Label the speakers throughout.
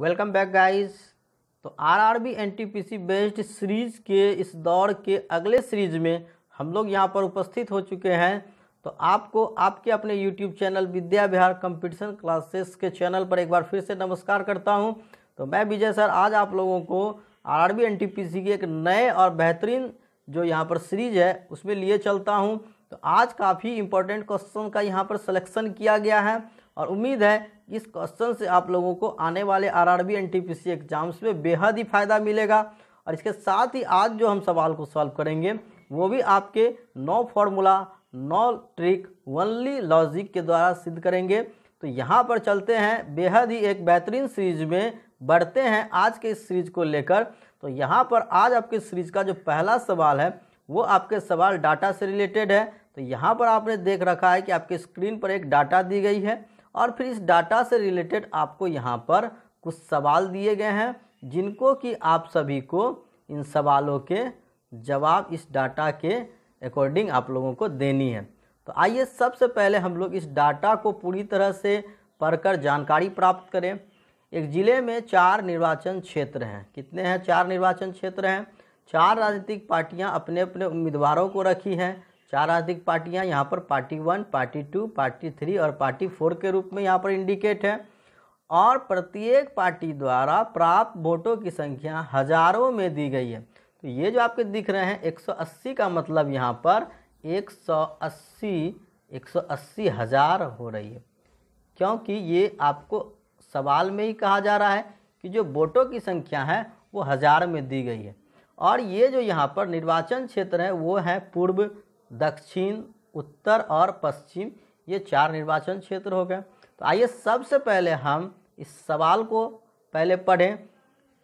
Speaker 1: welcome back guys तो RRB NTPC based series के इस दौर के अगले सीरीज में हम लोग यहाँ पर उपस्थित हो चुके हैं तो आपको आपके अपने YouTube channel Vidya Bihar competition classes के चैनल पर एक बार फिर से नमस्कार करता हूँ तो मैं विजय सर आज आप लोगों को आरआरबी एनटीपीसी की एक नए और बेहतरीन जो यहाँ पर सीरीज है उसमें लिए चलता हूँ तो आज काफ़ी इंपॉर्टेंट क्वेश्चन का यहाँ पर सलेक्शन किया गया है और उम्मीद है इस क्वेश्चन से आप लोगों को आने वाले पी सी एग्जाम्स में बेहद ही फायदा मिलेगा और इसके साथ ही आज जो हम सवाल को सॉल्व करेंगे वो भी आपके no formula no trick only logic के द्वारा सिद्ध करेंगे तो यहाँ पर चलते हैं बेहद ही एक बेहतरीन सीरीज में बढ़ते हैं आज के इस सीरीज को लेकर तो यहाँ पर आज आपके सीरीज का जो पहला सवाल है वो आपके सवाल डाटा से रिलेटेड है तो यहाँ पर आपने देख रखा है कि आपके स्क्रीन पर एक डाटा दी गई है और फिर इस डाटा से रिलेटेड आपको यहाँ पर कुछ सवाल दिए गए हैं जिनको कि आप सभी को इन सवालों के जवाब इस डाटा के अकॉर्डिंग आप लोगों को देनी है तो आइए सबसे पहले हम लोग इस डाटा को पूरी तरह से पढ़कर जानकारी प्राप्त करें एक ज़िले में चार निर्वाचन क्षेत्र हैं कितने हैं चार निर्वाचन क्षेत्र हैं चार राजनीतिक पार्टियां अपने अपने उम्मीदवारों को रखी हैं चार राजनीतिक पार्टियां यहाँ पर party one party two party three और पार्टी फोर के रूप में यहाँ पर इंडिकेट है और प्रत्येक पार्टी द्वारा प्राप्त वोटों की संख्या हजारों में दी गई है तो ये जो आपके दिख रहे हैं 180 का मतलब यहाँ पर 180 180 हजार हो रही है क्योंकि ये आपको सवाल में ही कहा जा रहा है कि जो वोटों की संख्या है वो हज़ार में दी गई है और ये जो यहाँ पर निर्वाचन क्षेत्र है वो है पूर्व दक्षिण उत्तर और पश्चिम ये चार निर्वाचन क्षेत्र हो गए तो आइए सबसे पहले हम इस सवाल को पहले पढ़ें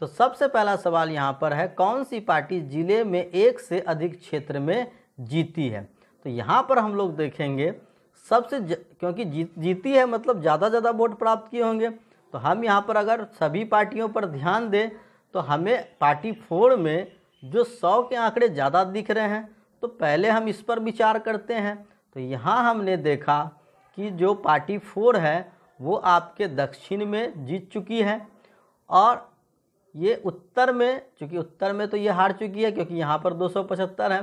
Speaker 1: तो सबसे पहला सवाल यहाँ पर है कौन सी पार्टी जिले में एक से अधिक क्षेत्र में जीती है तो यहाँ पर हम लोग देखेंगे सबसे ज... क्योंकि जीत जीती है मतलब ज़्यादा ज़्यादा वोट प्राप्त किए होंगे तो हम यहाँ पर अगर सभी पार्टियों पर ध्यान दें तो हमें पार्टी फोर में जो सौ के आंकड़े ज़्यादा दिख रहे हैं तो पहले हम इस पर विचार करते हैं तो यहाँ हमने देखा कि जो पार्टी फोर है वो आपके दक्षिण में जीत चुकी है और ये उत्तर में चूँकि उत्तर में तो ये हार चुकी है क्योंकि यहाँ पर दो है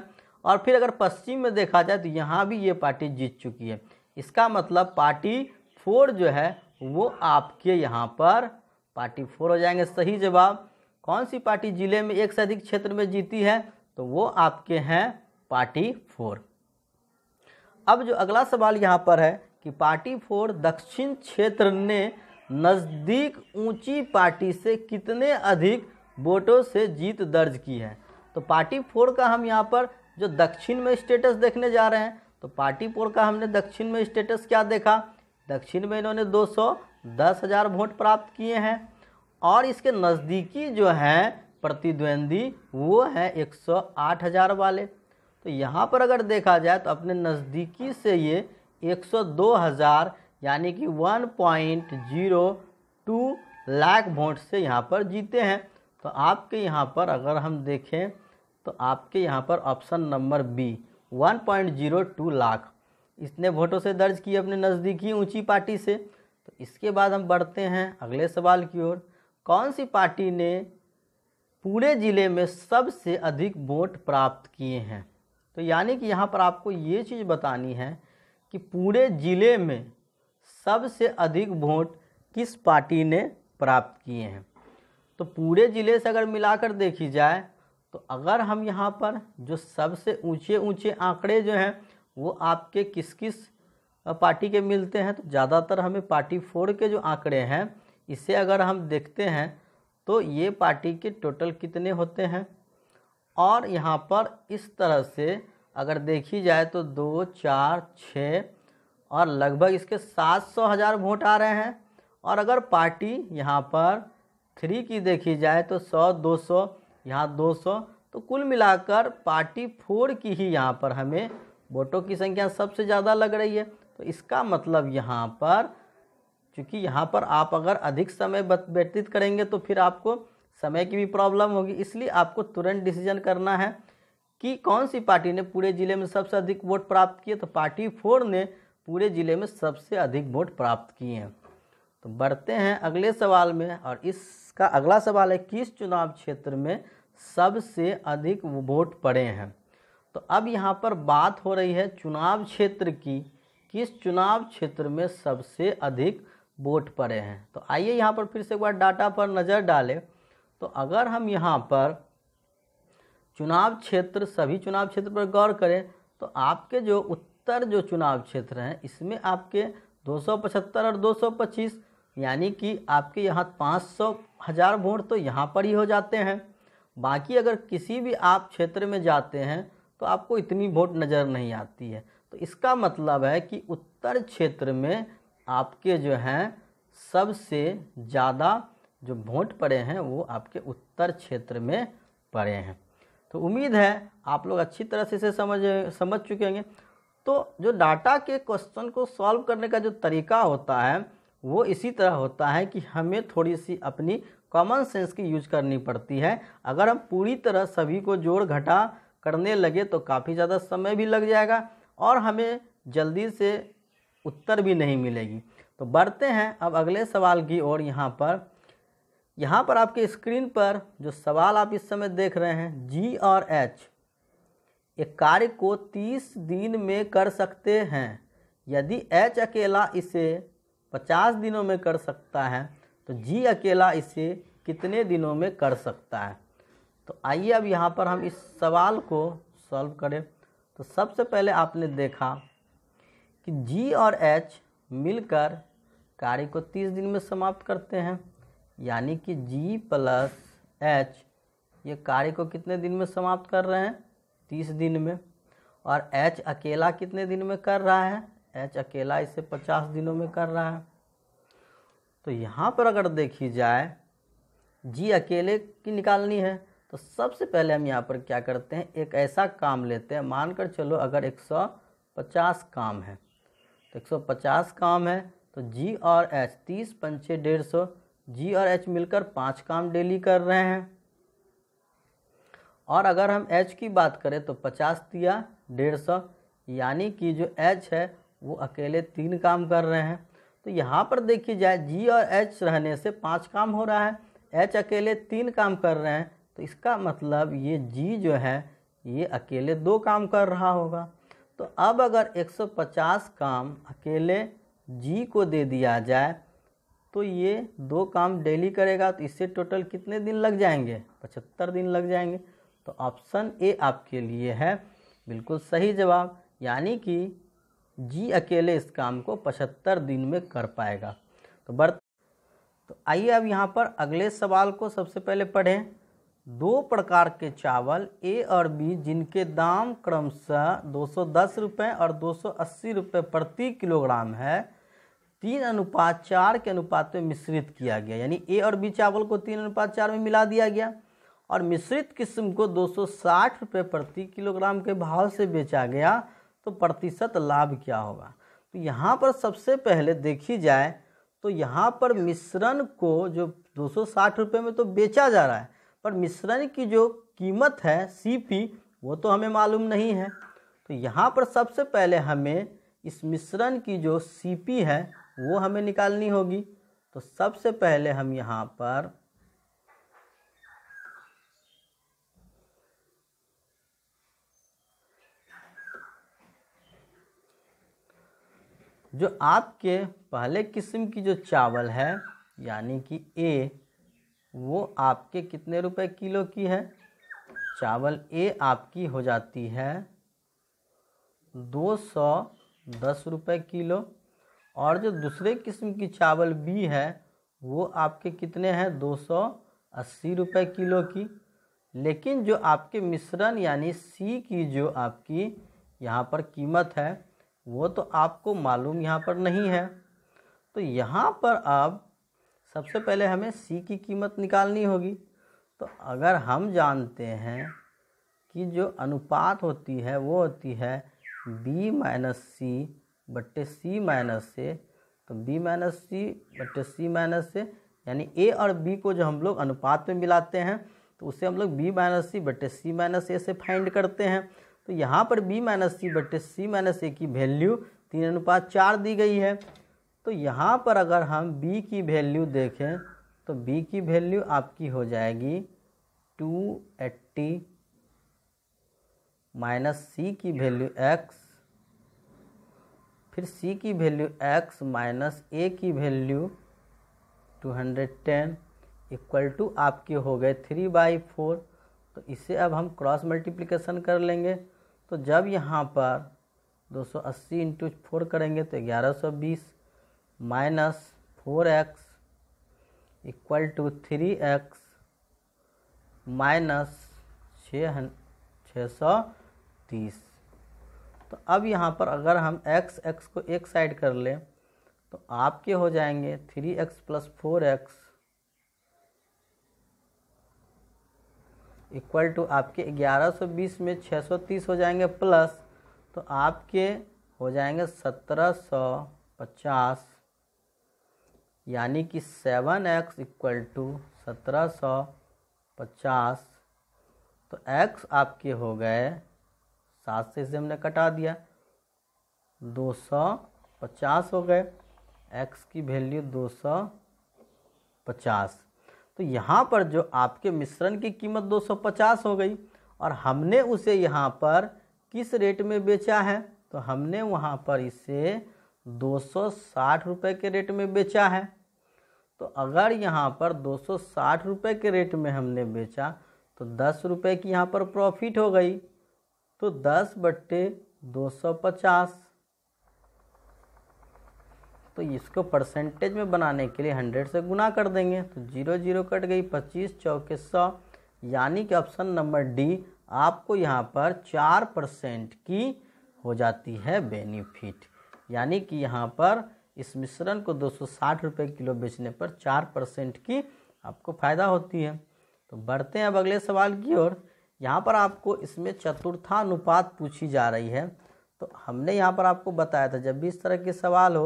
Speaker 1: और फिर अगर पश्चिम में देखा जाए तो यहाँ भी ये पार्टी जीत चुकी है इसका मतलब पार्टी फोर जो है वो आपके यहाँ पर पार्टी फोर हो जाएंगे सही जवाब कौन सी पार्टी जिले में एक से अधिक क्षेत्र में जीती है तो वो आपके हैं पार्टी फोर अब जो अगला सवाल यहाँ पर है कि पार्टी फोर दक्षिण क्षेत्र ने नज़दीक ऊंची पार्टी से कितने अधिक वोटों से जीत दर्ज की है तो पार्टी फोर का हम यहाँ पर जो दक्षिण में स्टेटस देखने जा रहे हैं तो पार्टी फोर का हमने दक्षिण में स्टेटस क्या देखा दक्षिण में इन्होंने दो सौ दस हज़ार वोट प्राप्त किए हैं और इसके नज़दीकी जो हैं प्रतिद्वंदी वो हैं एक सौ आठ हज़ार वाले तो यहाँ पर अगर देखा जाए तो अपने नज़दीकी से ये 102,000 यानी कि 1.02 लाख वोट से यहाँ पर जीते हैं तो आपके यहाँ पर अगर हम देखें तो आपके यहाँ पर ऑप्शन नंबर बी 1.02 लाख इसने वोटों से दर्ज किए अपने नज़दीकी ऊंची पार्टी से तो इसके बाद हम बढ़ते हैं अगले सवाल की ओर कौन सी पार्टी ने पूरे ज़िले में सबसे अधिक वोट प्राप्त किए हैं तो यानी कि यहाँ पर आपको ये चीज़ बतानी है कि पूरे ज़िले में सबसे अधिक वोट किस पार्टी ने प्राप्त किए हैं तो पूरे ज़िले से अगर मिलाकर देखी जाए तो अगर हम यहाँ पर जो सबसे ऊंचे ऊंचे आंकड़े जो हैं वो आपके किस किस पार्टी के मिलते हैं तो ज़्यादातर हमें पार्टी फोर के जो आंकड़े हैं इसे अगर हम देखते हैं तो ये पार्टी के टोटल कितने होते हैं और यहाँ पर इस तरह से अगर देखी जाए तो दो चार छः और लगभग इसके सात सौ हज़ार वोट आ रहे हैं और अगर पार्टी यहाँ पर थ्री की देखी जाए तो सौ दो सौ यहाँ दो सौ तो कुल मिलाकर पार्टी फोर की ही यहाँ पर हमें वोटों की संख्या सबसे ज़्यादा लग रही है तो इसका मतलब यहाँ पर क्योंकि यहाँ पर आप अगर अधिक समय व्यतीत करेंगे तो फिर आपको समय की भी प्रॉब्लम होगी इसलिए आपको तुरंत डिसीजन करना है कि कौन सी पार्टी ने पूरे जिले में सबसे अधिक वोट प्राप्त किए तो पार्टी फोर ने पूरे जिले में सबसे अधिक वोट प्राप्त किए हैं तो बढ़ते हैं अगले सवाल में और इसका अगला सवाल है किस चुनाव क्षेत्र में सबसे अधिक वोट पड़े हैं तो अब यहाँ पर बात हो रही है चुनाव क्षेत्र की किस चुनाव क्षेत्र में सबसे अधिक वोट पड़े हैं तो आइए यहाँ पर फिर से एक बार डाटा पर नज़र डालें तो अगर हम यहाँ पर चुनाव क्षेत्र सभी चुनाव क्षेत्र पर गौर करें तो आपके जो उत्तर जो चुनाव क्षेत्र हैं इसमें आपके 275 और 225 यानी कि आपके यहाँ पाँच सौ हज़ार वोट तो यहाँ पर ही हो जाते हैं बाकी अगर किसी भी आप क्षेत्र में जाते हैं तो आपको इतनी वोट नज़र नहीं आती है तो इसका मतलब है कि उत्तर क्षेत्र में आपके जो हैं सबसे ज़्यादा जो वोट पड़े हैं वो आपके उत्तर क्षेत्र में पड़े हैं तो उम्मीद है आप लोग अच्छी तरह से इसे समझ समझ चुके होंगे तो जो डाटा के क्वेश्चन को सॉल्व करने का जो तरीका होता है वो इसी तरह होता है कि हमें थोड़ी सी अपनी कॉमन सेंस की यूज करनी पड़ती है अगर हम पूरी तरह सभी को जोड़ घटा करने लगे तो काफ़ी ज़्यादा समय भी लग जाएगा और हमें जल्दी से उत्तर भी नहीं मिलेगी तो बढ़ते हैं अब अगले सवाल की ओर यहाँ पर यहाँ पर आपके स्क्रीन पर जो सवाल आप इस समय देख रहे हैं जी और एच एक कार्य को 30 दिन में कर सकते हैं यदि एच अकेला इसे 50 दिनों में कर सकता है तो जी अकेला इसे कितने दिनों में कर सकता है तो आइए अब यहाँ पर हम इस सवाल को सॉल्व करें तो सबसे पहले आपने देखा कि जी और एच मिलकर कार्य को 30 दिन में समाप्त करते हैं यानी कि जी प्लस एच ये कार्य को कितने दिन में समाप्त कर रहे हैं तीस दिन में और एच अकेला कितने दिन में कर रहा है एच अकेला इसे पचास दिनों में कर रहा है तो यहाँ पर अगर देखी जाए जी अकेले की निकालनी है तो सबसे पहले हम यहाँ पर क्या करते हैं एक ऐसा काम लेते हैं मानकर चलो अगर 150 काम है तो 150 काम है तो जी और एच तीस पंचे डेढ़ सौ जी और एच मिलकर पाँच काम डेली कर रहे हैं और अगर हम एच की बात करें तो पचास दिया डेढ़ सौ यानी कि जो एच है वो अकेले तीन काम कर रहे हैं तो यहाँ पर देखी जाए जी और एच रहने से पाँच काम हो रहा है एच अकेले तीन काम कर रहे हैं तो इसका मतलब ये जी जो है ये अकेले दो काम कर रहा होगा तो अब अगर 150 काम अकेले जी को दे दिया जाए तो ये दो काम डेली करेगा तो इससे टोटल कितने दिन लग जाएंगे पचहत्तर दिन लग जाएंगे तो ऑप्शन ए आपके लिए है बिल्कुल सही जवाब यानी कि जी अकेले इस काम को पचहत्तर दिन में कर पाएगा तो बर्त तो आइए अब यहाँ पर अगले सवाल को सबसे पहले पढ़ें दो प्रकार के चावल ए और बी जिनके दाम क्रमशः दो सौ दस रुपये और दो सौ अस्सी रुपये प्रति किलोग्राम है तीन अनुपात चार के अनुपात में मिश्रित किया गया यानी ए और बी चावल को तीन अनुपात चार में मिला दिया गया और मिश्रित किस्म को दो रुपए प्रति किलोग्राम के भाव से बेचा गया तो प्रतिशत लाभ क्या होगा तो यहाँ पर सबसे पहले देखी जाए तो यहाँ पर मिश्रण को जो दो रुपए में तो बेचा जा रहा है पर मिश्रण की जो कीमत है सी वो तो हमें मालूम नहीं है तो यहाँ पर सबसे पहले हमें इस मिश्रण की जो सी है वो हमें निकालनी होगी तो सबसे पहले हम यहाँ पर जो आपके पहले किस्म की जो चावल है यानी कि ए वो आपके कितने रुपए किलो की है चावल ए आपकी हो जाती है दो सौ दस रुपये किलो और जो दूसरे किस्म की चावल बी है वो आपके कितने हैं दो सौ अस्सी रुपये किलो की लेकिन जो आपके मिश्रण यानी सी की जो आपकी यहाँ पर कीमत है वो तो आपको मालूम यहाँ पर नहीं है तो यहाँ पर आप सबसे पहले हमें सी की कीमत निकालनी होगी तो अगर हम जानते हैं कि जो अनुपात होती है वो होती है बी माइनस सी बट्टे सी माइनस से तो बी माइनस सी बट्टे सी माइनस से यानी ए और बी को जो हम लोग अनुपात में मिलाते हैं तो उसे हम लोग बी माइनस सी बट्टे सी माइनस ए से फाइंड करते हैं तो यहाँ पर बी माइनस सी बट्टे सी माइनस ए की वैल्यू तीन अनुपात चार दी गई है तो यहाँ पर अगर हम बी की वैल्यू देखें तो बी की वैल्यू आपकी हो जाएगी टू एट्टी माइनस सी की वैल्यू एक्स फिर c की वैल्यू x माइनस ए की वैल्यू 210 इक्वल टू आपके हो गए थ्री बाई फोर तो इसे अब हम क्रॉस मल्टीप्लिकेशन कर लेंगे तो जब यहाँ पर 280 सौ अस्सी इंटू फोर करेंगे तो 1120 minus four X equal to three X minus छः छः सौ तीस तो अब यहाँ पर अगर हम x x को एक साइड कर लें तो आपके हो जाएंगे three X plus four X equal to आपके ग्यारह सौ बीस में छः सौ तीस हो जाएंगे प्लस तो आपके हो जाएंगे सत्रह सौ पचास यानी कि सेवन एक्स इक्वल टू सत्रह सौ पचास तो एक्स आपके हो गए सात से इसे हमने कटा दिया दो सौ पचास हो गए एक्स की वैल्यू दो सौ पचास तो यहाँ पर जो आपके मिश्रण की कीमत दो सौ पचास हो गई और हमने उसे यहाँ पर किस रेट में बेचा है तो हमने वहाँ पर इसे दो सौ साठ रुपये के रेट में बेचा है तो अगर यहाँ पर दो सौ साठ रुपये के रेट में हमने बेचा तो दस रुपये की यहाँ पर प्रॉफिट हो गई तो दस बट्टे दो सौ पचास तो इसको परसेंटेज में बनाने के लिए हंड्रेड से गुना कर देंगे तो जीरो जीरो कट गई पच्चीस चौके सौ यानी कि ऑप्शन नंबर डी आपको यहाँ पर चार परसेंट की हो जाती है बेनिफिट यानी कि यहाँ पर इस मिश्रण को दो सौ साठ किलो बेचने पर चार परसेंट की आपको फ़ायदा होती है तो बढ़ते हैं अब अगले सवाल की ओर यहाँ पर आपको इसमें चतुर्थानुपात पूछी जा रही है तो हमने यहाँ पर आपको बताया था जब भी इस तरह के सवाल हो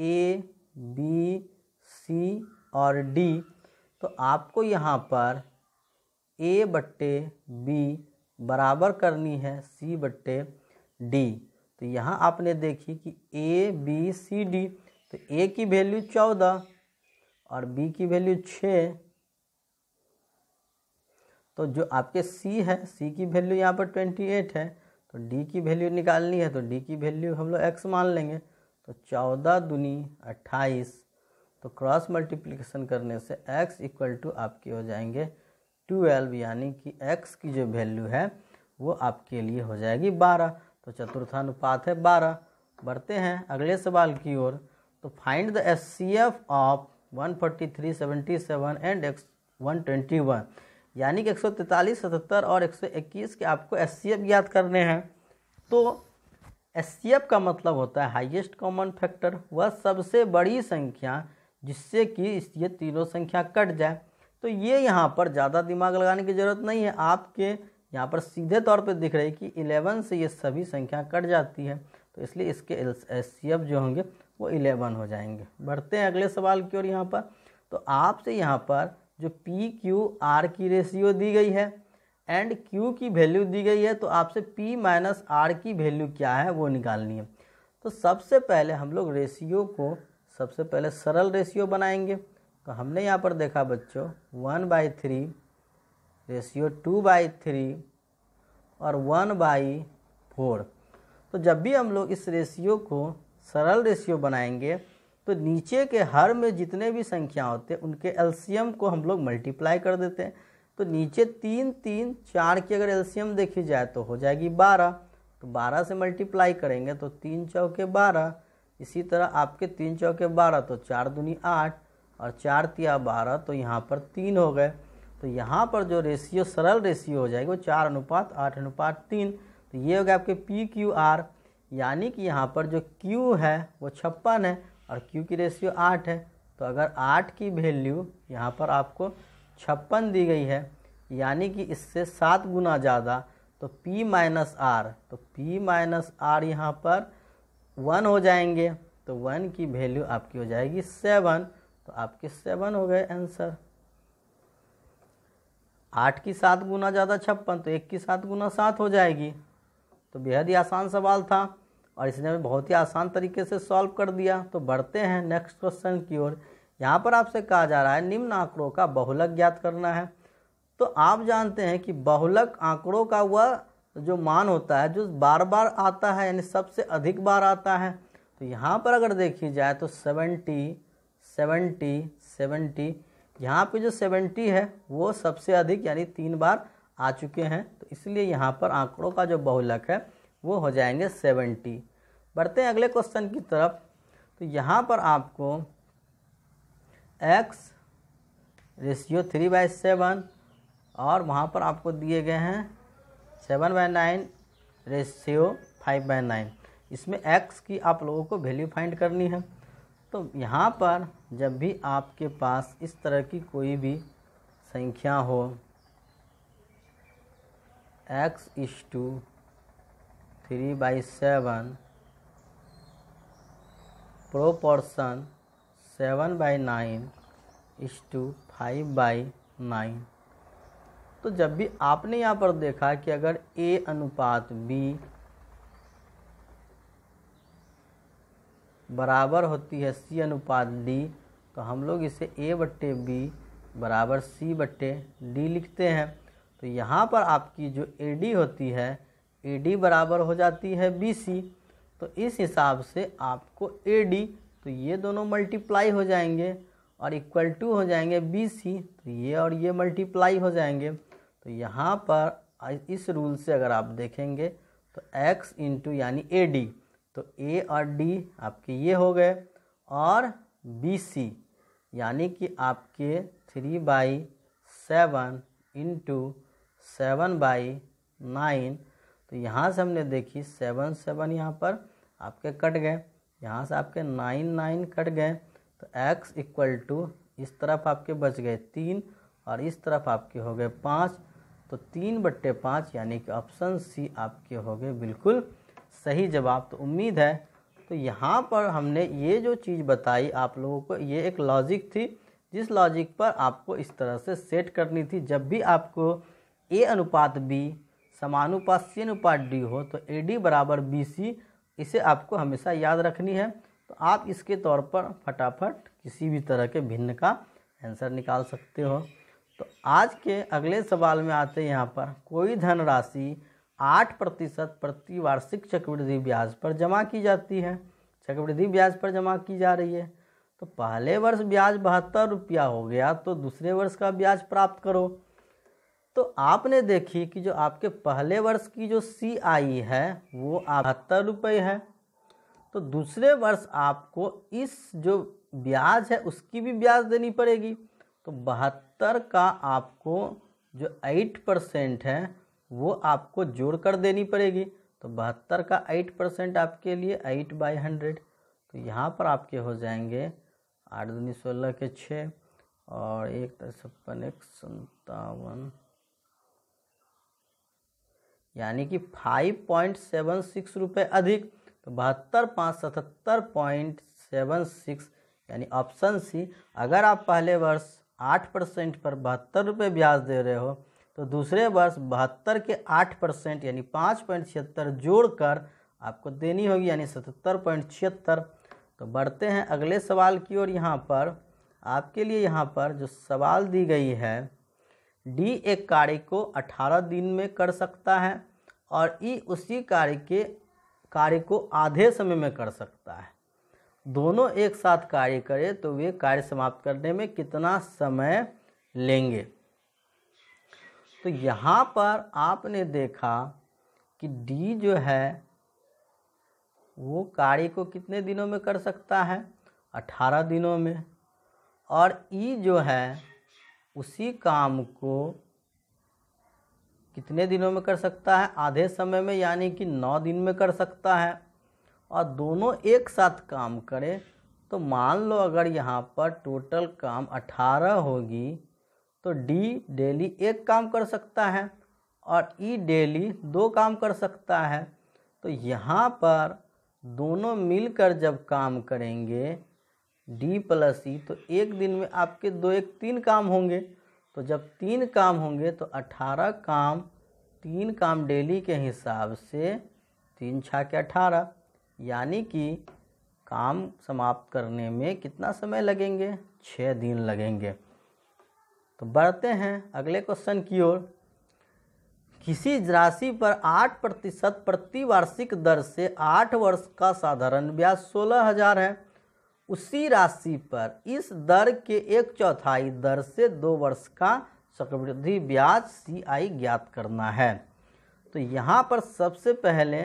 Speaker 1: ए बी सी और डी तो आपको यहाँ पर ए बट्टे बी बराबर करनी है सी बट्टे डी तो यहाँ आपने देखी कि ए बी सी डी तो ए की वैल्यू चौदह और बी की वैल्यू छः तो जो आपके सी है सी की वैल्यू यहाँ पर ट्वेंटी एट है तो डी की वैल्यू निकालनी है तो डी की वैल्यू हम लोग एक्स मान लेंगे तो चौदह दुनी अट्ठाईस तो क्रॉस मल्टीप्लिकेशन करने से एक्स इक्वल टू आपके हो जाएंगे ट्वेल्व यानी कि एक्स की जो वैल्यू है वो आपके लिए हो जाएगी बारह तो चतुर्थानुपात है बारह बढ़ते हैं अगले सवाल की ओर तो find the S C F of one forty three seven and X one twenty one यानी कि एक सौ और 121 के आपको एस ज्ञात करने हैं तो एस का मतलब होता है हाईएस्ट कॉमन फैक्टर वह सबसे बड़ी संख्या जिससे कि ये तीनों संख्या कट जाए तो ये यहाँ पर ज़्यादा दिमाग लगाने की ज़रूरत नहीं है आपके यहाँ पर सीधे तौर पे दिख रही है कि इलेवन से ये सभी संख्या कट जाती है तो इसलिए इसके एस जो होंगे वो इलेवन हो जाएंगे बढ़ते हैं अगले सवाल की ओर यहाँ पर तो आपसे यहाँ पर जो पी क्यू आर की रेशियो दी गई है एंड Q की वैल्यू दी गई है तो आपसे P माइनस आर की वैल्यू क्या है वो निकालनी है तो सबसे पहले हम लोग रेशियो को सबसे पहले सरल रेशियो बनाएंगे तो हमने यहाँ पर देखा बच्चों one by three ratio two by three और वन बाई फोर तो जब भी हम लोग इस रेशियो को सरल रेशियो बनाएंगे तो नीचे के हर में जितने भी संख्या होते हैं उनके एल्शियम को हम लोग मल्टीप्लाई कर देते हैं तो नीचे तीन तीन चार की अगर एल्शियम देखी जाए तो हो जाएगी बारह तो बारह से मल्टीप्लाई करेंगे तो तीन चौके बारह इसी तरह आपके तीन चौके बारह तो चार दुनी आठ और चार तिया बारह तो यहाँ पर तीन हो गए तो यहाँ पर जो रेशियो सरल रेशियो हो जाएगी वो चार अनुपात आठ अनुपात तीन तो ये हो गया आपके पी क्यू आर यानी कि यहाँ पर जो क्यू है वो छप्पन है और क्यू की रेशियो आठ है तो अगर आठ की वैल्यू यहाँ पर आपको छप्पन दी गई है यानी कि इससे सात गुना ज़्यादा तो P माइनस आर तो P माइनस आर यहाँ पर वन हो जाएंगे तो वन की वैल्यू आपकी हो जाएगी सेवन तो आपके सेवन हो गए आंसर आठ की सात गुना ज़्यादा छप्पन तो एक की सात गुना सात हो जाएगी तो बेहद ही आसान सवाल था और इसने हमें बहुत ही आसान तरीके से सॉल्व कर दिया तो बढ़ते हैं नेक्स्ट क्वेश्चन की ओर यहाँ पर आपसे कहा जा रहा है निम्न आंकड़ों का बहुलक ज्ञात करना है तो आप जानते हैं कि बहुलक आंकड़ों का वह जो मान होता है जो बार बार आता है यानी सबसे अधिक बार आता है तो यहाँ पर अगर देखी जाए तो सेवेंटी सेवेंटी सेवेंटी यहाँ पे जो सेवेंटी है वो सबसे अधिक यानी तीन बार आ चुके हैं तो इसलिए यहाँ पर आंकड़ों का जो बहुलक है वो हो जाएंगे सेवेंटी बढ़ते हैं अगले क्वेश्चन की तरफ तो यहाँ पर आपको X ratio three by seven और वहाँ पर आपको दिए गए हैं seven by nine ratio five by nine इसमें एक्स की आप लोगों को वैल्यू फाइंड करनी है तो यहाँ पर जब भी आपके पास इस तरह की कोई भी संख्या हो X is to three by seven proportion seven by nine is to five by nine तो जब भी आपने यहाँ पर देखा कि अगर ए अनुपात बी बराबर होती है सी अनुपात डी तो हम लोग इसे ए बट्टे बी बराबर सी बट्टे डी लिखते हैं तो यहाँ पर आपकी जो ए डी होती है ए डी बराबर हो जाती है बी सी तो इस हिसाब से आपको ए डी तो ये दोनों मल्टीप्लाई हो जाएंगे और इक्वल टू हो जाएंगे बी सी तो ये और ये मल्टीप्लाई हो जाएंगे तो यहाँ पर इस रूल से अगर आप देखेंगे तो x इंटू यानी ए डी तो ए और डी आपके ये हो गए और बी सी यानी कि आपके three by seven into seven by nine तो यहाँ से हमने देखी सेवन सेवन यहाँ पर आपके कट गए यहाँ से आपके नाइन नाइन कट गए तो एक्स इक्वल टू इस तरफ आपके बच गए तीन और इस तरफ आपके हो गए पाँच तो तीन बट्टे पाँच यानी कि ऑप्शन सी आपके हो गए बिल्कुल सही जवाब तो उम्मीद है तो यहाँ पर हमने ये जो चीज़ बताई आप लोगों को ये एक लॉजिक थी जिस लॉजिक पर आपको इस तरह से सेट करनी थी जब भी आपको ए अनुपात बी समानुपात हो तो ए डी बराबर बी सी इसे आपको हमेशा याद रखनी है तो आप इसके तौर पर फटाफट किसी भी तरह के भिन्न का आंसर निकाल सकते हो तो आज के अगले सवाल में आते हैं यहाँ पर कोई धनराशि आठ प्रतिशत प्रतिवार्षिक चक्रवृद्धि ब्याज पर जमा की जाती है चक्रवृद्धि ब्याज पर जमा की जा रही है तो पहले वर्ष ब्याज बहत्तर रुपया हो गया तो दूसरे वर्ष का ब्याज प्राप्त करो तो आपने देखी कि जो आपके पहले वर्ष की जो सी आई है वो बहत्तर रुपये है तो दूसरे वर्ष आपको इस जो ब्याज है उसकी भी ब्याज देनी पड़ेगी तो बहत्तर का आपको जो एट परसेंट है वो आपको जोड़ कर देनी पड़ेगी तो बहत्तर का एट परसेंट आपके लिए एट बाई हंड्रेड तो यहाँ पर आपके हो जाएंगे आठ दूनी सोलह के छः और एक तरह छप्पन एक सत्तावन यानी कि फाइव पॉइंट सेवन सिक्स रुपये अधिक तो बहत्तर पाँच सतहत्तर पॉइंट सेवन सिक्स यानी ऑप्शन सी अगर आप पहले वर्ष आठ परसेंट पर बहत्तर रुपये ब्याज दे रहे हो तो दूसरे वर्ष बहत्तर के आठ परसेंट यानी पाँच पॉइंट छिहत्तर जोड़ कर आपको देनी होगी यानी सतहत्तर पॉइंट छिहत्तर तो बढ़ते हैं अगले सवाल की ओर यहाँ पर आपके लिए यहाँ पर जो सवाल दी गई है डी एक कार्य को 18 दिन में कर सकता है और ई उसी कार्य के कार्य को आधे समय में कर सकता है दोनों एक साथ कार्य करें तो वे कार्य समाप्त करने में कितना समय लेंगे तो यहाँ पर आपने देखा कि डी जो है वो कार्य को कितने दिनों में कर सकता है अठारह दिनों में और ई जो है उसी काम को कितने दिनों में कर सकता है आधे समय में यानी कि नौ दिन में कर सकता है और दोनों एक साथ काम करें तो मान लो अगर यहाँ पर टोटल काम अठारह होगी तो डी डेली एक काम कर सकता है और ई e डेली दो काम कर सकता है तो यहाँ पर दोनों मिलकर जब काम करेंगे डी प्लस ई तो एक दिन में आपके दो एक तीन काम होंगे तो जब तीन काम होंगे तो अठारह काम तीन काम डेली के हिसाब से तीन छा के अठारह यानी कि काम समाप्त करने में कितना समय लगेंगे छः दिन लगेंगे तो बढ़ते हैं अगले क्वेश्चन की ओर किसी राशि पर आठ प्रतिशत प्रतिवार्षिक दर से आठ वर्ष का साधारण ब्याज सोलह हजार है उसी राशि पर इस दर के एक चौथाई दर से दो वर्ष का चक्रवृद्धि ब्याज सी आई ज्ञात करना है तो यहाँ पर सबसे पहले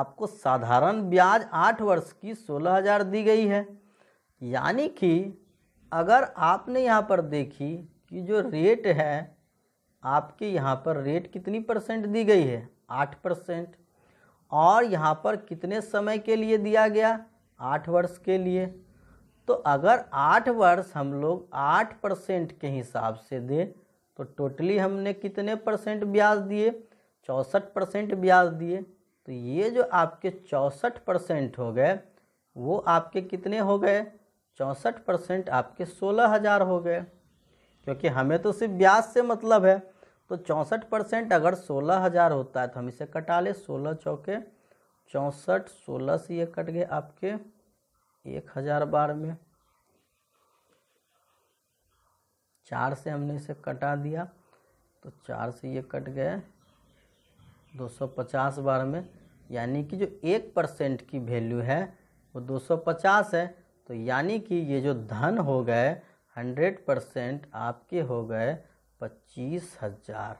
Speaker 1: आपको साधारण ब्याज आठ वर्ष की सोलह हज़ार दी गई है यानी कि अगर आपने यहाँ पर देखी कि जो रेट है आपके यहाँ पर रेट कितनी परसेंट दी गई है आठ परसेंट और यहाँ पर कितने समय के लिए दिया गया आठ वर्ष के लिए तो अगर आठ वर्ष हम लोग आठ परसेंट के हिसाब से दें तो टोटली हमने कितने परसेंट ब्याज दिए चौंसठ परसेंट ब्याज दिए तो ये जो आपके चौंसठ परसेंट हो गए वो आपके कितने हो गए चौंसठ परसेंट आपके सोलह हज़ार हो गए क्योंकि हमें तो सिर्फ ब्याज से मतलब है तो चौंसठ परसेंट अगर सोलह हज़ार होता है तो हम इसे कटा ले सोलह चौके चौंसठ सोलह से ये कट गए आपके एक हजार बार में चार से हमने इसे कटा दिया तो चार से ये कट गए 250 बार में यानी कि जो एक परसेंट की वैल्यू है वो 250 है तो यानी कि ये जो धन हो गए 100 परसेंट आपके हो गए पच्चीस हजार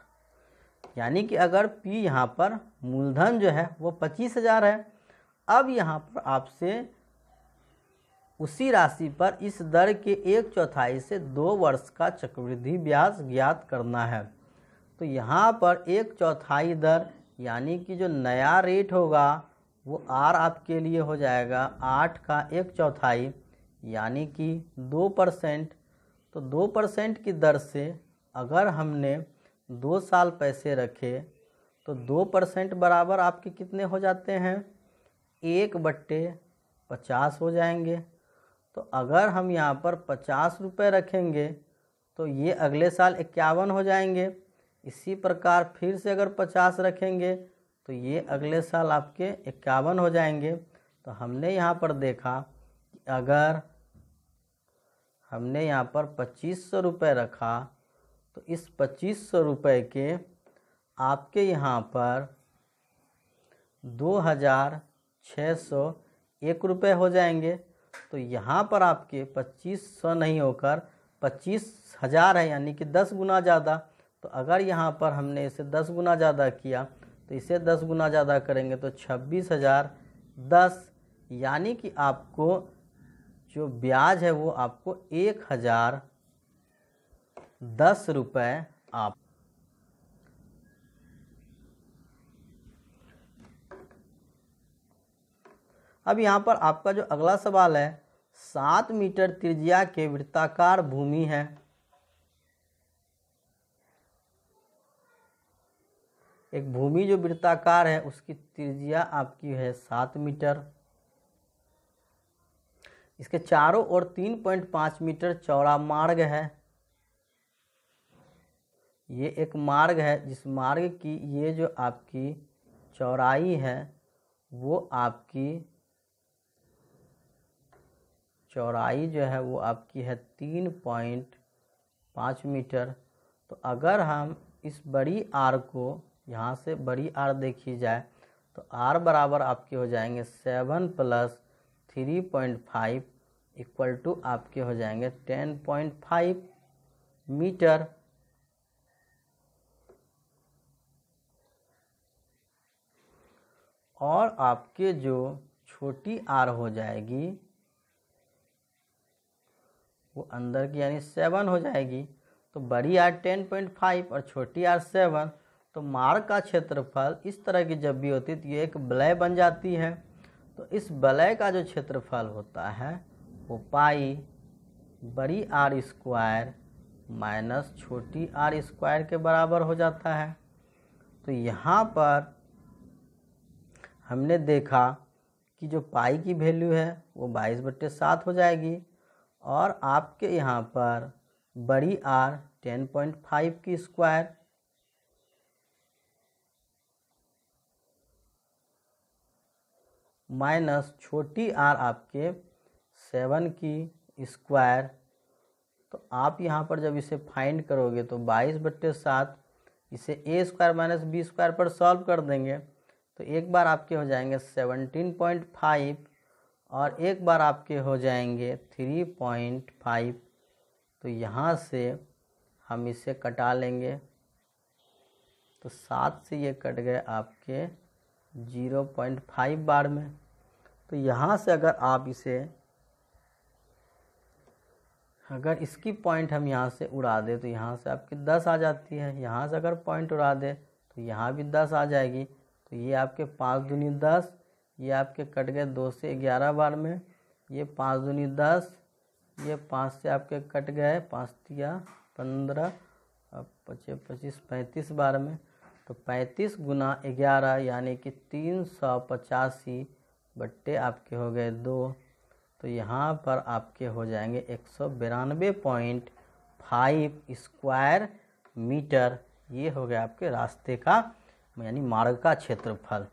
Speaker 1: यानी कि अगर P यहाँ पर मूलधन जो है वो पच्चीस हजार है अब यहाँ पर आपसे उसी राशि पर इस दर के एक चौथाई से दो वर्ष का चक्रवृद्धि ब्याज ज्ञात करना है तो यहाँ पर एक चौथाई दर यानी कि जो नया रेट होगा वो आर आपके लिए हो जाएगा आठ का एक चौथाई यानी कि दो परसेंट तो दो परसेंट की दर से अगर हमने दो साल पैसे रखे तो दो परसेंट बराबर आपके कितने हो जाते हैं एक बट्टे पचास हो जाएंगे तो अगर हम यहाँ पर पचास रुपये रखेंगे तो ये अगले साल इक्यावन हो जाएंगे इसी प्रकार फिर से अगर पचास रखेंगे तो ये अगले साल आपके इक्यावन हो जाएंगे तो हमने यहाँ पर देखा कि अगर हमने यहाँ पर पच्चीस सौ रुपये रखा तो इस पच्चीस सौ रुपये के आपके यहाँ पर दो हज़ार छः सौ एक रुपये हो जाएंगे तो यहाँ पर आपके पच्चीस सौ नहीं होकर पच्चीस हज़ार है यानी कि दस गुना ज़्यादा तो अगर यहाँ पर हमने इसे दस गुना ज़्यादा किया तो इसे दस गुना ज़्यादा करेंगे तो छब्बीस हज़ार दस यानी कि आपको जो ब्याज है वो आपको एक हज़ार दस रुपये आप अब यहाँ पर आपका जो अगला सवाल है सात मीटर त्रिज्या के वृत्ताकार भूमि है एक भूमि जो वृत्ताकार है उसकी त्रिज्या आपकी है सात मीटर इसके चारों ओर तीन पॉइंट पांच मीटर चौड़ा मार्ग है ये एक मार्ग है जिस मार्ग की ये जो आपकी चौड़ाई है वो आपकी चौड़ाई जो है वो आपकी है तीन पॉइंट पाँच मीटर तो अगर हम इस बड़ी आर को यहाँ से बड़ी आर देखी जाए तो आर बराबर आपके हो जाएंगे seven plus three point five equal to आपके हो जाएंगे टेन पॉइंट फाइव मीटर और आपके जो छोटी आर हो जाएगी वो अंदर की यानी सेवन हो जाएगी तो बड़ी आर टेन पॉइंट फाइव और छोटी आर सेवन तो मार्ग का क्षेत्रफल इस तरह की जब भी होती है तो ये एक वलय बन जाती है तो इस वलय का जो क्षेत्रफल होता है वो पाई बड़ी आर स्क्वायर माइनस छोटी आर स्क्वायर के बराबर हो जाता है तो यहाँ पर हमने देखा कि जो पाई की वैल्यू है वो बाईस बट्टे सात हो जाएगी और आपके यहाँ पर बड़ी आर टेन पॉइंट फाइव की स्क्वायर माइनस छोटी आर आपके सेवन की स्क्वायर तो आप यहाँ पर जब इसे फाइंड करोगे तो बाईस बट्टे सात इसे A square minus B square पर सॉल्व कर देंगे तो एक बार आपके हो जाएंगे सेवनटीन पॉइंट फाइव और एक बार आपके हो जाएंगे थ्री पॉइंट फाइव तो यहाँ से हम इसे कटा लेंगे तो सात से ये कट गए आपके ज़ीरो पॉइंट फाइव बार में तो यहाँ से अगर आप इसे अगर इसकी पॉइंट हम यहाँ से उड़ा दें तो यहाँ से आपकी दस आ जाती है यहाँ से अगर पॉइंट उड़ा दे तो यहाँ भी दस आ जाएगी तो ये आपके पाँच दुनी दस ये आपके कट गए दो से ग्यारह बार में ये पाँच दूनी दस ये पाँच से आपके कट गए पाँच तिया पंद्रह और पच्चीस पच्चीस पैंतीस बार में तो पैंतीस गुना ग्यारह यानी कि तीन सौ पचासी बट्टे आपके हो गए दो तो यहाँ पर आपके हो जाएंगे एक सौ बिरानवे पॉइंट फाइव स्क्वायर मीटर ये हो गया आपके रास्ते का यानी मार्ग का क्षेत्रफल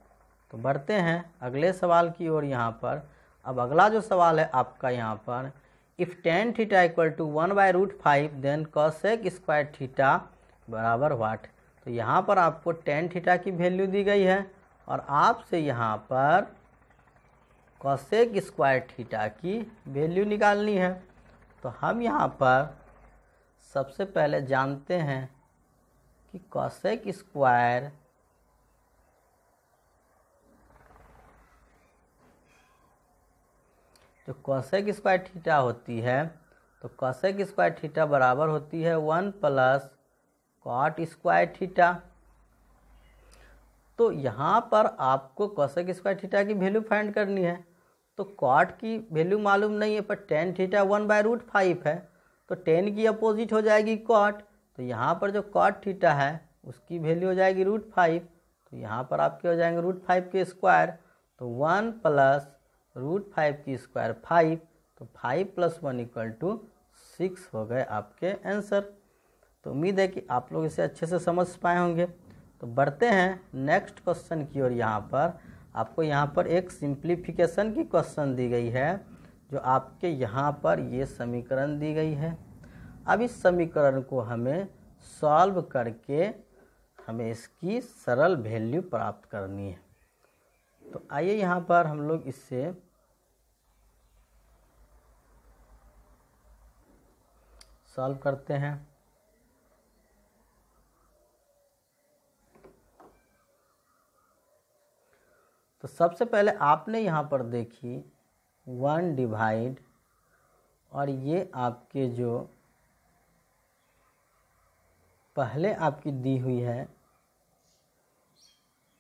Speaker 1: तो बढ़ते हैं अगले सवाल की ओर यहाँ पर अब अगला जो सवाल है आपका यहाँ पर if tan theta equal to one by root five then cosec square theta बराबर वाट तो यहाँ पर आपको टेन थीटा की वैल्यू दी गई है और आपसे यहाँ पर कॉसेक स्क्वायर थीटा की वैल्यू निकालनी है तो हम यहाँ पर सबसे पहले जानते हैं कि कॉसेक स्क्वायर तो कॉसेक स्क्वायर थीटा होती है तो कौशिक स्क्वायर थीटा बराबर होती है one plus cot square theta तो यहाँ पर आपको कौशिक स्क्वायर थीटा की वैल्यू फाइंड करनी है तो कॉट की वैल्यू मालूम नहीं है पर tan theta one by root five है तो टेन की अपोजिट हो जाएगी कॉट तो यहाँ पर जो कॉट थीटा है उसकी वैल्यू हो जाएगी रूट फाइव तो यहाँ पर आपके हो जाएंगे रूट फाइव के स्क्वायर तो वन प्लस रूट फाइव की स्क्वायर फाइव तो five plus one equal to six हो गए आपके आंसर तो उम्मीद है कि आप लोग इसे अच्छे से समझ पाए होंगे तो बढ़ते हैं नेक्स्ट क्वेश्चन की ओर यहाँ पर आपको यहाँ पर एक सिंप्लीफिकेशन की क्वेश्चन दी गई है जो आपके यहाँ पर ये समीकरण दी गई है अब इस समीकरण को हमें सॉल्व करके हमें इसकी सरल वैल्यू प्राप्त करनी है तो आइए यहाँ पर हम लोग इससे सॉल्व करते हैं तो सबसे पहले आपने यहाँ पर देखी वन डिवाइड और ये आपके जो पहले आपकी दी हुई है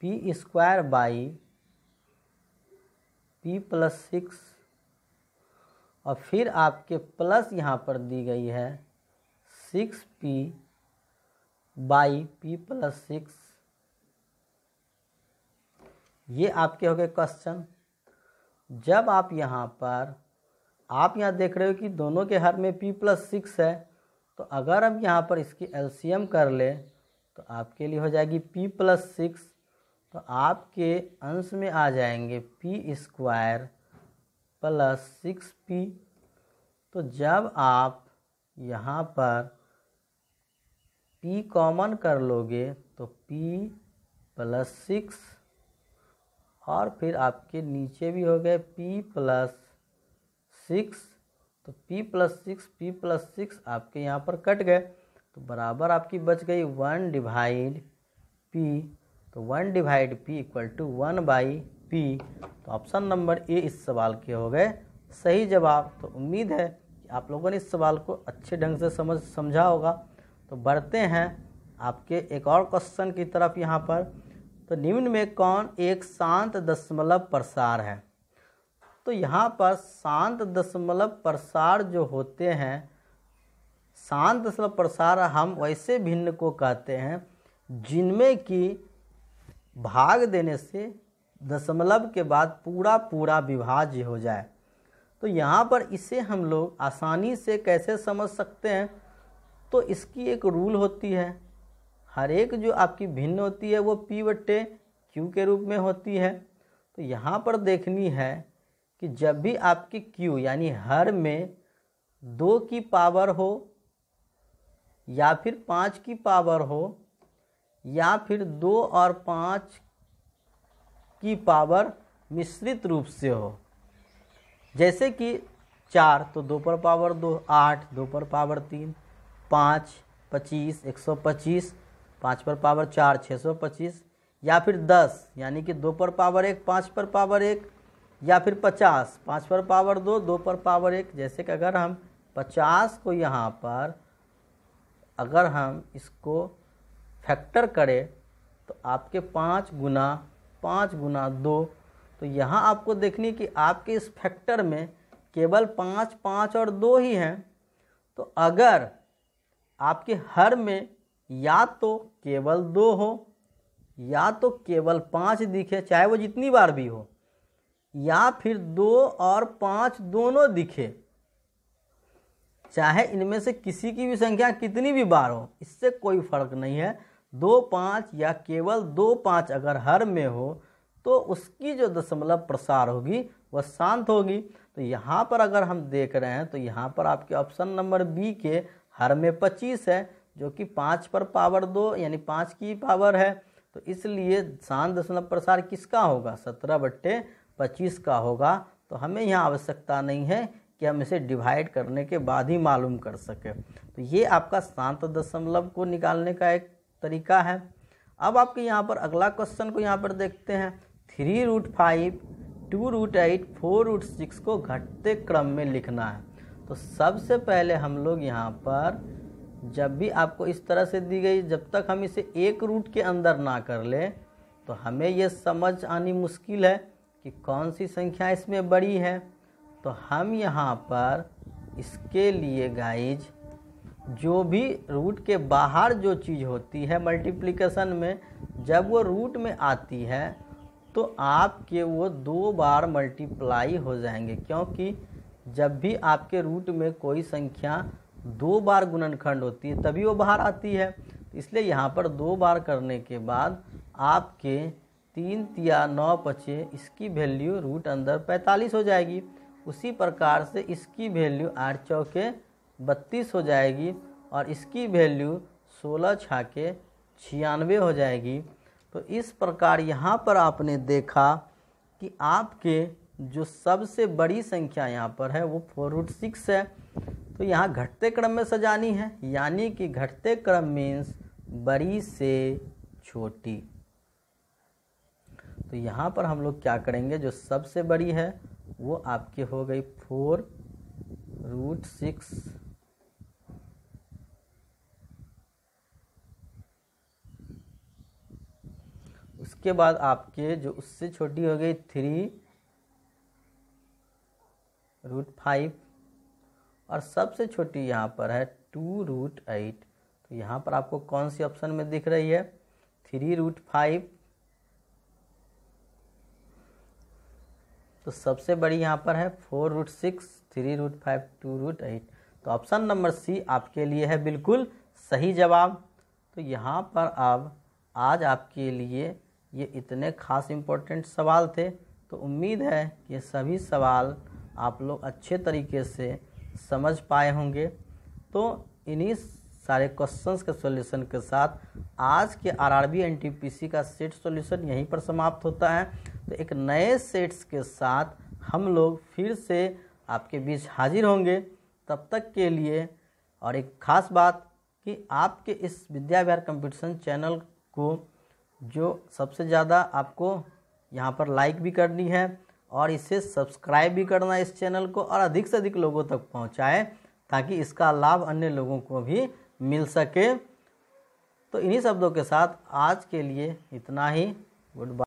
Speaker 1: P square by P plus six और फिर आपके प्लस यहाँ पर दी गई है six P by P plus six ये आपके हो गए क्वेश्चन जब आप यहाँ पर आप यहाँ देख रहे हो कि दोनों के हर में पी प्लस सिक्स है तो अगर हम यहाँ पर इसकी एलसीएम कर ले तो आपके लिए हो जाएगी पी प्लस सिक्स तो आपके अंश में आ जाएंगे P square plus six P तो जब आप यहाँ पर पी कॉमन कर लोगे तो पी प्लस सिक्स और फिर आपके नीचे भी हो गए पी प्लस सिक्स तो P plus six P plus six आपके यहाँ पर कट गए तो बराबर आपकी बच गई वन डिवाइड पी तो one divide P equal to one by P तो ऑप्शन नंबर ए इस सवाल के हो गए सही जवाब तो उम्मीद है कि आप लोगों ने इस सवाल को अच्छे ढंग से समझ समझा होगा तो बढ़ते हैं आपके एक और क्वेश्चन की तरफ यहाँ पर तो निम्न में कौन एक शांत दशमलव प्रसार है तो यहाँ पर शांत दशमलव प्रसार जो होते हैं शांत दशमलव प्रसार हम वैसे भिन्न को कहते हैं जिनमें कि भाग देने से दशमलव के बाद पूरा पूरा विभाज्य हो जाए तो यहाँ पर इसे हम लोग आसानी से कैसे समझ सकते हैं तो इसकी एक रूल होती है हर एक जो आपकी भिन्न होती है वो पी बट्टे क्यू के रूप में होती है तो यहाँ पर देखनी है कि जब भी आपकी क्यू यानी हर में दो की पावर हो या फिर पाँच की पावर हो या फिर दो और पाँच की पावर मिश्रित रूप से हो जैसे कि चार तो दो पर पावर दो आठ दो पर पावर तीन पाँच पच्चीस एक सौ पच्चीस पाँच पर पावर चार छः सौ पच्चीस या फिर दस यानी कि दो पर पावर एक पाँच पर पावर एक या फिर पचास पाँच पर पावर दो दो पर पावर एक जैसे कि अगर हम पचास को यहाँ पर अगर हम इसको फैक्टर करें तो आपके पाँच गुना पाँच गुना दो तो यहाँ आपको देखनी कि आपके इस फैक्टर में केवल पाँच पाँच और दो ही हैं तो अगर आपके हर में या तो केवल दो हो या तो केवल पाँच दिखे चाहे वो जितनी बार भी हो या फिर दो और पाँच दोनों दिखे चाहे इनमें से किसी की भी संख्या कितनी भी बार हो इससे कोई फर्क नहीं है दो पाँच या केवल दो पाँच अगर हर में हो तो उसकी जो दशमलव प्रसार होगी वह शांत होगी तो यहाँ पर अगर हम देख रहे हैं तो यहाँ पर आपके ऑप्शन नंबर बी के हर में पच्चीस है जो कि पाँच पर पावर दो यानी पाँच की पावर है तो इसलिए शान दशमलव प्रसार किसका होगा सत्रह बट्टे पच्चीस का होगा तो हमें यहाँ आवश्यकता नहीं है कि हम इसे डिवाइड करने के बाद ही मालूम कर सकें तो ये आपका शांत दशमलव को निकालने का एक तरीका है अब आपके यहाँ पर अगला क्वेश्चन को यहाँ पर देखते हैं three root five two root eight four root six को घटते क्रम में लिखना है तो सबसे पहले हम लोग यहाँ पर जब भी आपको इस तरह से दी गई जब तक हम इसे एक रूट के अंदर ना कर लें तो हमें यह समझ आनी मुश्किल है कि कौन सी संख्या इसमें बड़ी है तो हम यहाँ पर इसके लिए गाइज जो भी रूट के बाहर जो चीज़ होती है मल्टीप्लिकेशन में जब वो रूट में आती है तो आपके वो दो बार मल्टीप्लाई हो जाएंगे क्योंकि जब भी आपके रूट में कोई संख्या दो बार गुणनखंड होती है तभी वो बाहर आती है इसलिए यहाँ पर दो बार करने के बाद आपके तीन तिया नौ पचे इसकी वैल्यू रूट अंदर पैंतालीस हो जाएगी उसी प्रकार से इसकी वैल्यू आठ चौके बत्तीस हो जाएगी और इसकी वैल्यू सोलह छाके छियानवे हो जाएगी तो इस प्रकार यहाँ पर आपने देखा कि आपके जो सबसे बड़ी संख्या यहाँ पर है वो फोर रूट सिक्स है तो यहाँ घटते क्रम में सजानी है यानी कि घटते क्रम मीन्स बड़ी से छोटी तो यहाँ पर हम लोग क्या करेंगे जो सबसे बड़ी है वो आपकी हो गई फोर रूट सिक्स उसके बाद आपके जो उससे छोटी हो गई थ्री रूट फाइव और सबसे छोटी यहाँ पर है टू रूट एट तो यहाँ पर आपको कौन सी ऑप्शन में दिख रही है थ्री रूट फाइव तो सबसे बड़ी यहाँ पर है four root six three root five two root eight तो ऑप्शन नंबर सी आपके लिए है बिल्कुल सही जवाब तो यहाँ पर अब आज आपके लिए ये इतने खास इम्पोर्टेंट सवाल थे तो उम्मीद है कि सभी सवाल आप लोग अच्छे तरीके से समझ पाए होंगे तो इन्हीं सारे क्वेश्चंस के सॉल्यूशन के साथ आज के आरआरबी एनटीपीसी का सेट सॉल्यूशन यहीं पर समाप्त होता है तो एक नए सेट्स के साथ हम लोग फिर से आपके बीच हाजिर होंगे तब तक के लिए और एक ख़ास बात कि आपके इस विद्या विहार कंपटीशन चैनल को जो सबसे ज़्यादा आपको यहाँ पर लाइक भी करनी है और इसे सब्सक्राइब भी करना इस चैनल को और अधिक से अधिक लोगों तक पहुँचाएँ ताकि इसका लाभ अन्य लोगों को भी मिल सके तो इन्हीं शब्दों के साथ आज के लिए इतना ही गुड बाय